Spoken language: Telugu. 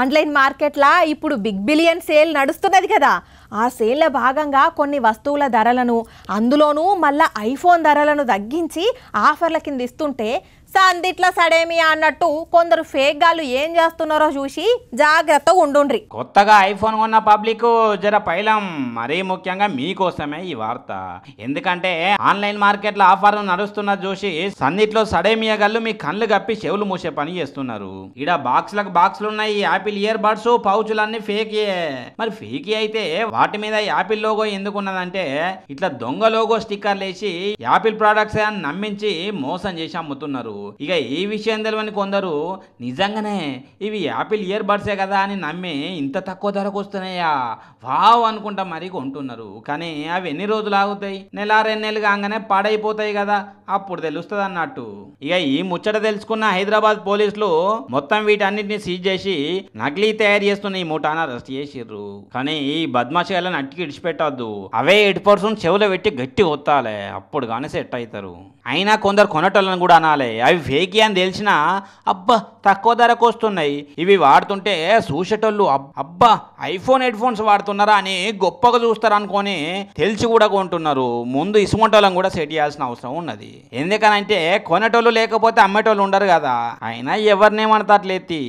ఆన్లైన్ మార్కెట్లా ఇప్పుడు బిగ్ బిలియన్ సేల్ నడుస్తున్నది కదా ఆ సేల్ల భాగంగా కొన్ని వస్తువుల ధరలను అందులోనూ మళ్ళా ఐఫోన్ ధరలను తగ్గించి ఆఫర్ల కింద ఇస్తుంటే సందిట్ల సడేమియా అన్నట్టు కొందరు ఫేక్ గాళ్ళు ఏం చేస్తున్నారో చూసి జాగ్రత్తగా ఉండుండ్రి కొత్తగా ఐఫోన్ కొన్న పబ్లిక్ జర పైలం మరీ ముఖ్యంగా మీకోసమే ఈ వార్త ఎందుకంటే ఆన్లైన్ మార్కెట్ లో ఆఫర్లు నడుస్తున్న చూసి సందిట్లో సడేమియా గల్లు మీ కళ్ళు కప్పి చెవులు మూసే పని చేస్తున్నారు ఇడ బాక్స్ లు ఉన్నాయి యాపిల్ ఇయర్ బడ్స్ పౌచులన్నీ ఫేక్ మరి ఫేక్ అయితే వాటి మీద యాపిల్ లోగో ఎందుకు ఉన్నదంటే ఇట్లా దొంగ లోగో స్టిక్కర్లు వేసి యాపిల్ ప్రొడక్ట్స్ అని నమ్మించి మోసం చేసి అమ్ముతున్నారు ఇక ఈ విషయం తెలియని కొందరు నిజంగానే ఇవి యాపిల్ ఇయర్ బడ్సే కదా అని నమ్మి ఇంత తక్కువ ధరకు వస్తున్నాయా వావ్ అనుకుంటా మరీ కొంటున్నారు కానీ అవి ఎన్ని రోజులు ఆగుతాయి నెల రెండు నెలలు కాగానే పాడైపోతాయి కదా అప్పుడు తెలుస్తుంది అన్నట్టు ఇక ఈ ముచ్చట తెలుసుకున్న హైదరాబాద్ పోలీసులు మొత్తం వీటన్నిటిని సీజ్ చేసి నకిలీ తయారు చేస్తున్న ఈ ముఠాను అరెస్ట్ చేసిర్రు కానీ ఈ బద్మాషాలను అట్టికి ఇడిచిపెట్టద్దు అవే ఎయిట్ పర్సన్ చెవులో పెట్టి గట్టి కొత్తాలే అప్పుడు కానీ సెట్ అవుతారు అయినా కొందరు కొనటోళ్ళని కూడా అనాలే అవి ఫేకి అని తెలిసినా అబ్బా తక్కువ ధరకు వస్తున్నాయి ఇవి వాడుతుంటే చూసేటోళ్ళు అబ్బా ఐఫోన్ హెడ్ ఫోన్స్ వాడుతున్నారా అని గొప్పగా చూస్తారనుకొని తెలిసి కూడా కొంటున్నారు ముందు ఇసుకుంటోళ్ళం కూడా సెట్ చేయాల్సిన అవసరం ఉన్నది ఎందుకనంటే కొనేటోళ్ళు లేకపోతే అమ్మేటోళ్ళు ఉండరు కదా అయినా ఎవరినేమనతట్లేతి